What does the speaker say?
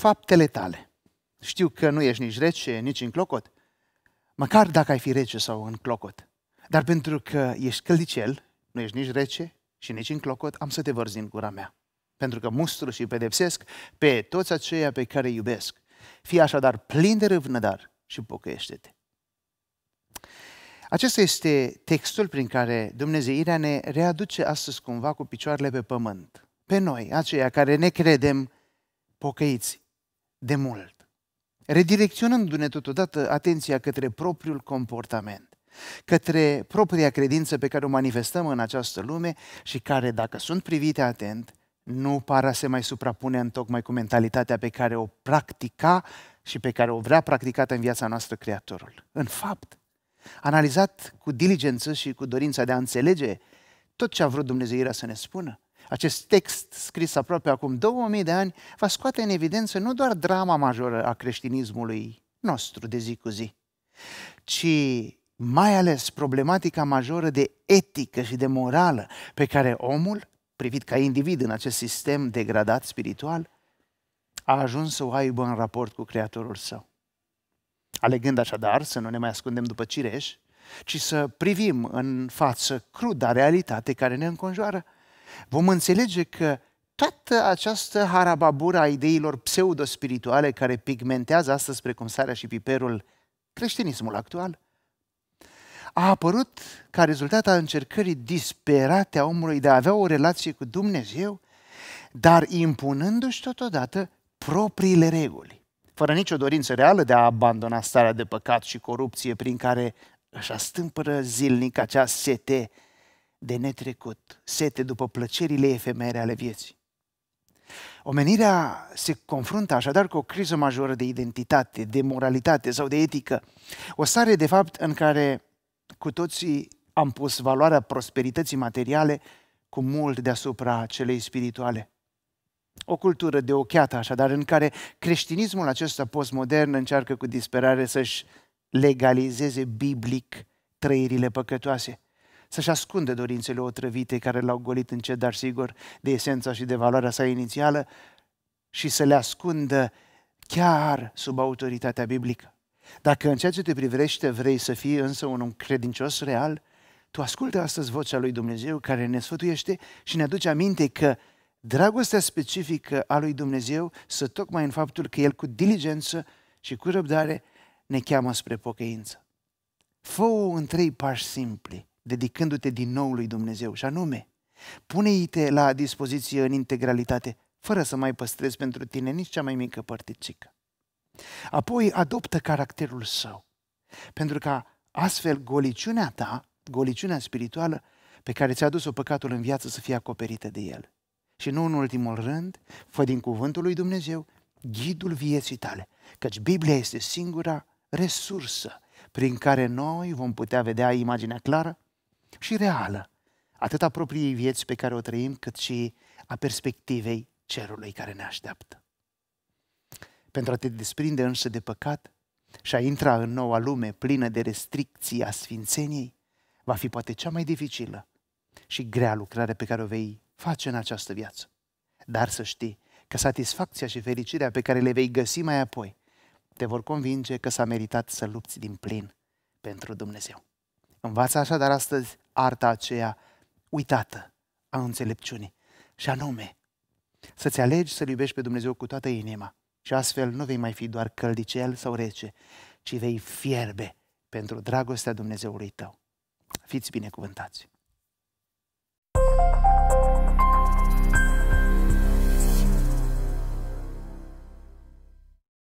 faptele tale. Știu că nu ești nici rece, nici în clocot, măcar dacă ai fi rece sau în clocot. Dar pentru că ești căldicel, nu ești nici rece și nici în clocot, am să te vărzi din gura mea. Pentru că mustru și pedepsesc pe toți aceia pe care iubesc. Fii așadar plin de râvnădar și pocăiește-te. Acesta este textul prin care Dumnezeirea ne readuce astăzi cumva cu picioarele pe pământ. Pe noi, aceia care ne credem pocăiți de mult, redirecționându-ne totodată atenția către propriul comportament, către propria credință pe care o manifestăm în această lume și care, dacă sunt privite atent, nu par a se mai suprapune în tocmai cu mentalitatea pe care o practica și pe care o vrea practicată în viața noastră Creatorul. În fapt, analizat cu diligență și cu dorința de a înțelege tot ce a vrut Dumnezeirea să ne spună, acest text scris aproape acum 2000 de ani va scoate în evidență nu doar drama majoră a creștinismului nostru de zi cu zi, ci mai ales problematica majoră de etică și de morală pe care omul, privit ca individ în acest sistem degradat spiritual, a ajuns să o aibă în raport cu Creatorul său. Alegând așadar să nu ne mai ascundem după cireș, ci să privim în față cruda realitate care ne înconjoară, vom înțelege că toată această harababură a ideilor spirituale care pigmentează astăzi precum sarea și piperul creștinismul actual, a apărut ca rezultat al încercării disperate a omului de a avea o relație cu Dumnezeu, dar impunându-și totodată propriile reguli, fără nicio dorință reală de a abandona starea de păcat și corupție prin care își astâmpără zilnic acea sete de netrecut, sete după plăcerile efemere ale vieții. Omenirea se confruntă așadar cu o criză majoră de identitate, de moralitate sau de etică. O stare, de fapt, în care cu toții am pus valoarea prosperității materiale cu mult deasupra celei spirituale. O cultură de ocheată, așadar, în care creștinismul acesta postmodern încearcă cu disperare să-și legalizeze biblic trăirile păcătoase – să-și ascunde dorințele otrăvite care l-au golit încet, dar sigur, de esența și de valoarea sa inițială și să le ascundă chiar sub autoritatea biblică. Dacă în ceea ce te privește vrei să fii însă un credincios real, tu ascultă astăzi vocea lui Dumnezeu care ne sfătuiește și ne aduce aminte că dragostea specifică a lui Dumnezeu să tocmai în faptul că El cu diligență și cu răbdare ne cheamă spre pocăință. fă în trei pași simpli dedicându-te din nou lui Dumnezeu. Și anume, pune-i-te la dispoziție în integralitate, fără să mai păstrezi pentru tine nici cea mai mică părticică. Apoi adoptă caracterul său, pentru că astfel goliciunea ta, goliciunea spirituală pe care ți-a dus-o păcatul în viață să fie acoperită de el. Și nu în ultimul rând, fă din cuvântul lui Dumnezeu ghidul vieții tale, căci Biblia este singura resursă prin care noi vom putea vedea imaginea clară și reală, atât a propriei vieți pe care o trăim, cât și a perspectivei cerului care ne așteaptă. Pentru a te desprinde însă de păcat și a intra în noua lume plină de restricții a sfințeniei, va fi poate cea mai dificilă și grea lucrare pe care o vei face în această viață. Dar să știi că satisfacția și fericirea pe care le vei găsi mai apoi te vor convinge că s-a meritat să lupți din plin pentru Dumnezeu. Învață dar astăzi arta aceea uitată a înțelepciunii. Și anume, să-ți alegi să-L iubești pe Dumnezeu cu toată inima. Și astfel nu vei mai fi doar căldicel sau rece, ci vei fierbe pentru dragostea Dumnezeului tău. Fiți binecuvântați!